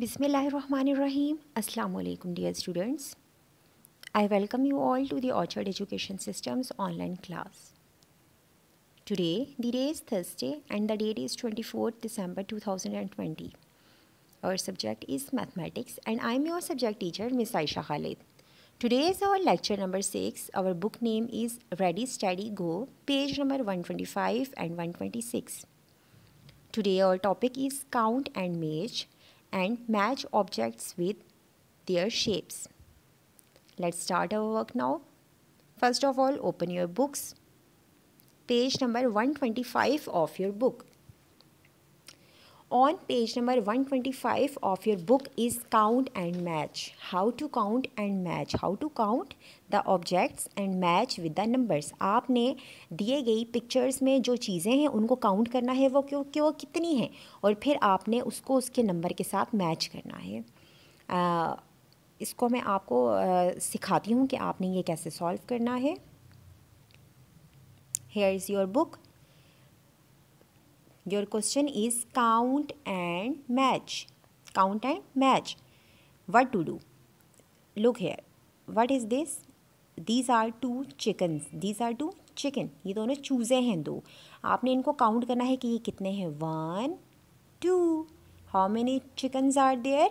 Bismillahirrahmanirrahim. Assalamu alaikum dear students. I welcome you all to the Orchard Education Systems online class. Today, the day is Thursday and the date is 24th December 2020. Our subject is mathematics and I am your subject teacher Ms. Aisha Khalid. Today is our lecture number 6. Our book name is Ready Steady Go, page number 125 and 126. Today our topic is count and match and match objects with their shapes. Let's start our work now. First of all, open your books. Page number 125 of your book. on page number 125 of your book is count and match how to count and match how to count the objects and match with the numbers आपने दिए गई pictures में जो चीज़ें हैं उनको count करना है वो क्यों क्यों कितनी हैं और फिर आपने उसको उसके number के साथ match करना है आ, इसको मैं आपको आ, सिखाती हूँ कि आपने ये कैसे solve करना है here is your book your question is count and match count and match what to do look here what is this these are two chicken these are two chicken ये दोनों चूज़े हैं दो आपने इनको काउंट करना है कि ये कितने हैं one two how many chickens are there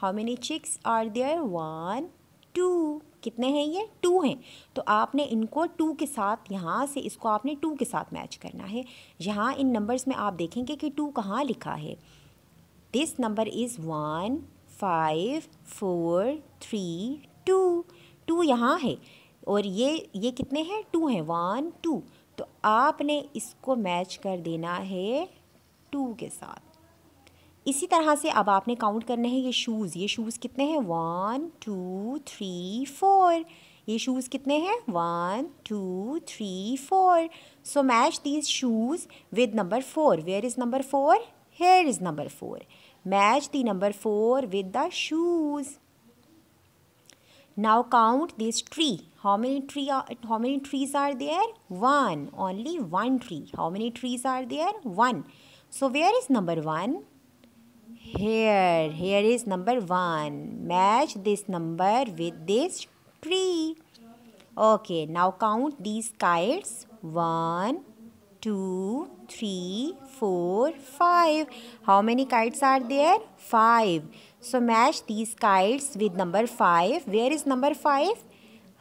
how many chicks are there one two कितने हैं ये टू हैं तो आपने इनको टू के साथ यहाँ से इसको आपने टू के साथ मैच करना है यहाँ इन नंबर्स में आप देखेंगे कि टू कहाँ लिखा है this number is one five four three two two यहाँ है और ये ये कितने हैं टू हैं वन टू तो आपने इसको मैच कर देना है टू के साथ इसी तरह से अब आपने काउंट करने हैं ये शूज़ ये शूज़ कितने हैं वन टू थ्री फोर ये शूज़ कितने हैं one two three four so match these shoes with number four where is number four here is number four match the number four with the shoes now count this tree how many tree how many trees are there one only one tree how many trees are there one so where is number one here. Here is number one. Match this number with this tree. Okay, now count these kites. One, two, three, four, five. How many kites are there? Five. So match these kites with number five. Where is number five?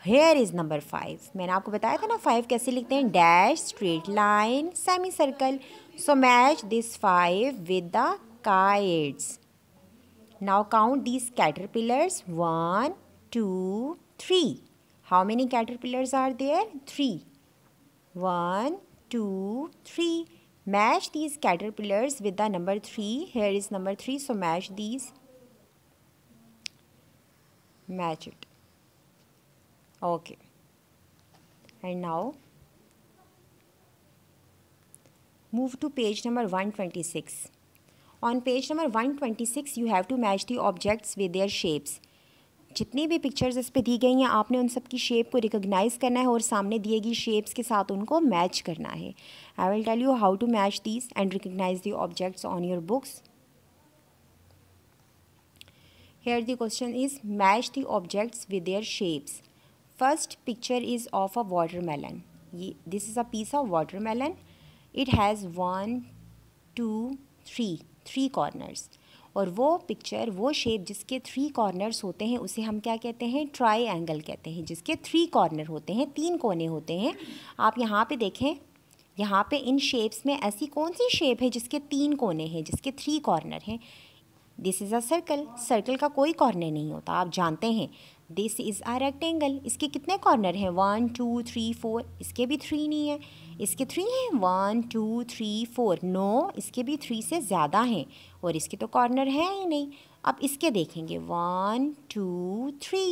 Here is number five मैंने आपको बताया था ना five कैसे लिखते हैं dash straight line semi circle so match this five with the kites. Now count these caterpillars. One, two, three. How many caterpillars are there? Three. One, two, three. Match these caterpillars with the number three. Here is number three, so match these. Match it. Okay. And now move to page number 126. On page number one twenty six you have to match the objects with their shapes जितनी भी pictures इस पर दी गई हैं आपने उन सब की शेप को रिकोगनाइज करना है और सामने दिए गई शेप्स के साथ उनको मैच करना है I will tell you how to match these and recognise the objects on your books here the question is match the objects with their shapes first picture is of a water melon this is a piece of water melon it has one two three three corners और वो picture वो shape जिसके three corners होते हैं उसे हम क्या कहते हैं ट्राई एंगल कहते हैं जिसके थ्री कॉर्नर होते हैं तीन कोने होते हैं आप यहाँ पे देखें यहाँ पे इन शेप्स में ऐसी कौन सी शेप है जिसके तीन कोने हैं जिसके थ्री कॉर्नर हैं this is a circle circle का कोई कॉर्नर नहीं होता आप जानते हैं दिस इज़ अ रेक्टेंगल इसके कितने कॉर्नर हैं वन टू थ्री फोर इसके भी थ्री नहीं है इसके थ्री हैं one two three four no इसके भी थ्री से ज़्यादा हैं और इसके तो कॉर्नर हैं ही नहीं अब इसके देखेंगे वन टू थ्री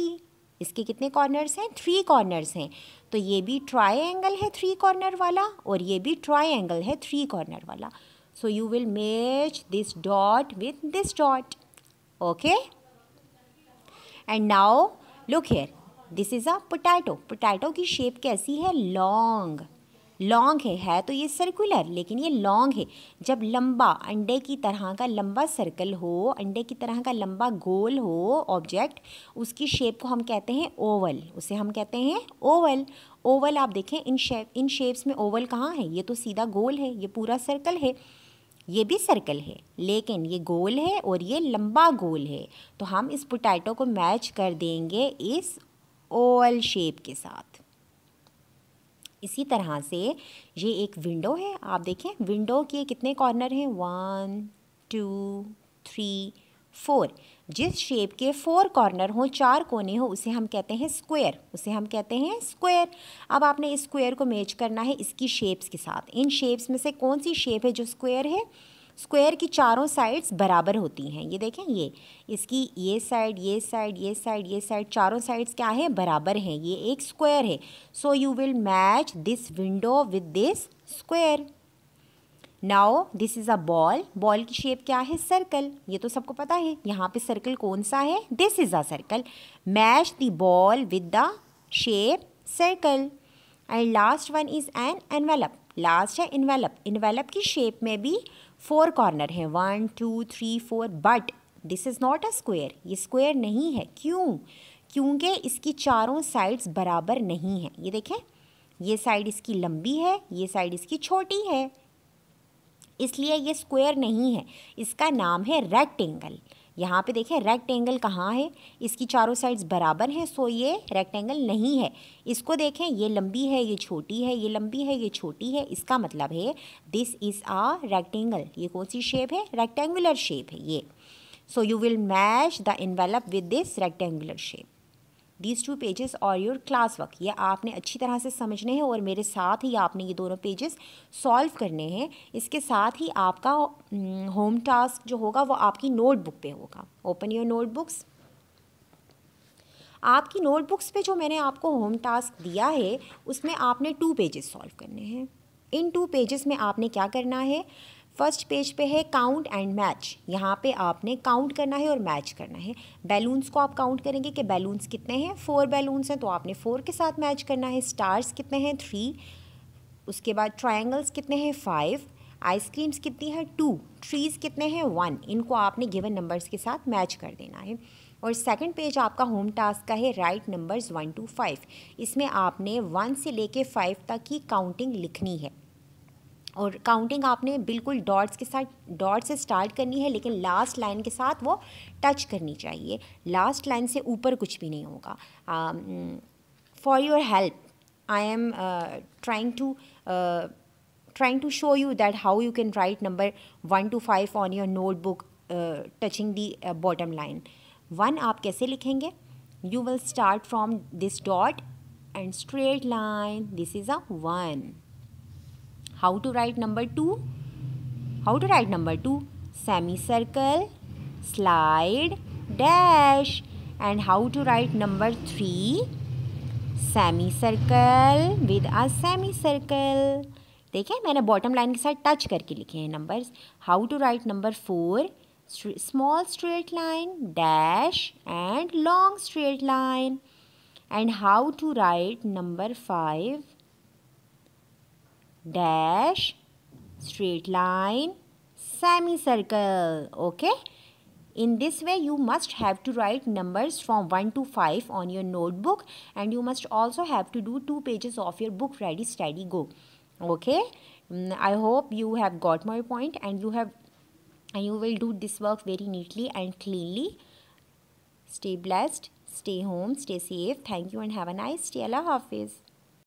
इसके कितने कॉर्नर्स हैं थ्री कॉर्नर्स हैं तो ये भी ट्राई है थ्री कॉर्नर वाला और ये भी ट्राई है थ्री कॉर्नर वाला so you will match this dot with this dot okay and now look here this is a potato potato की शेप कैसी है लॉन्ग लॉन्ग है है तो ये सर्कुलर लेकिन ये लॉन्ग है जब लंबा अंडे की तरह का लंबा सर्कल हो अंडे की तरह का लंबा गोल हो ऑब्जेक्ट उसकी शेप को हम कहते हैं ओवल उसे हम कहते हैं ओवल ओवल आप देखें इन शेप इन शेप्स में ओवल कहाँ है ये तो सीधा गोल है ये पूरा सर्कल है ये भी सर्कल है लेकिन ये गोल है और ये लंबा गोल है तो हम इस पोटैटो को मैच कर देंगे इस ओवल शेप के साथ इसी तरह से ये एक विंडो है आप देखें विंडो के कितने कॉर्नर हैं वन टू थ्री फोर जिस शेप के फोर कॉर्नर हो चार कोने हो उसे हम कहते हैं स्क्वायर उसे हम कहते हैं स्क्वायर अब आपने इस स्क्वायर को मैच करना है इसकी शेप्स के साथ इन शेप्स में से कौन सी शेप है जो स्क्वायर है स्क्वायर की चारों साइड्स बराबर होती हैं ये देखें ये इसकी ये साइड ये साइड ये साइड ये साइड चारों साइड्स क्या है बराबर हैं ये एक स्क्वायर है so you will match this window with this square now this is a ball ball की शेप क्या है सर्कल ये तो सबको पता है यहाँ पे सर्कल कौन सा है this is a circle match the ball with the shape circle and last one is an envelope last है इन्वेलप इन्वेलप की शेप में भी फोर कॉर्नर हैं one two three four but this is not a square ये square नहीं है क्यों क्योंकि इसकी चारों साइड्स बराबर नहीं हैं ये देखें ये साइड इसकी लंबी है ये साइड इसकी छोटी है इसलिए ये स्क्वेयर नहीं है इसका नाम है रेक्टेंगल यहाँ पे देखें रेक्टेंगल कहाँ है इसकी चारों साइड्स बराबर हैं सो ये रेक्टेंगल नहीं है इसको देखें ये लंबी है ये छोटी है ये लंबी है ये छोटी है इसका मतलब है दिस इज़ आ रेक्टेंगल ये कौन सी शेप है रेक्टेंगुलर शेप है ये so you will match the envelope with this rectangular shape these two pages और योर क्लास वर्क ये आपने अच्छी तरह से समझने हैं और मेरे साथ ही आपने ये दोनों पेजेस सॉल्व करने हैं इसके साथ ही आपका होम हम्म, टास्क जो होगा वो आपकी नोटबुक पे होगा ओपन योर नोटबुक्स आपकी नोटबुक्स पे जो मैंने आपको होम टास्क दिया है उसमें आपने टू पेजेस सॉल्व करने हैं इन टू पेजेस में आपने क्या करना है फर्स्ट पेज पे है काउंट एंड मैच यहाँ पे आपने काउंट करना है और मैच करना है बैलून्स को आप काउंट करेंगे कि बैलून्स कितने हैं फोर बैलून्स हैं तो आपने फोर के साथ मैच करना है स्टार्स कितने हैं थ्री उसके बाद ट्राइंगल्स कितने हैं फाइव आइसक्रीम्स कितनी है टू ट्रीज़ कितने हैं वन इनको आपने गिवन नंबर्स के साथ मैच कर देना है और सेकंड पेज आपका होम टास्क का है right numbers one two five इसमें आपने वन से लेके फाइव तक की काउंटिंग लिखनी है और काउंटिंग आपने बिल्कुल डॉट्स के साथ डॉट से स्टार्ट करनी है लेकिन लास्ट लाइन के साथ वो टच करनी चाहिए लास्ट लाइन से ऊपर कुछ भी नहीं होगा for your help I am trying to trying to show you that how you can write number one two five on your notebook touching the bottom line one आप कैसे लिखेंगे you will start from this dot and straight line this is a one how to write number 2 how to write number 2 slide slide dash and how to write number 3 circle with a circle देखिए मैंने bottom line के साथ touch करके लिखे हैं numbers how to write number four small straight line dash and long straight line and how to write number five dash, straight line, semicircle. Okay. In this way, you must have to write numbers from 1 to 5 on your notebook and you must also have to do two pages of your book Ready, Steady, Go. Okay. Mm, I hope you have got my point and you have and you will do this work very neatly and cleanly. Stay blessed, stay home, stay safe. Thank you and have a nice day. Allah Hafiz.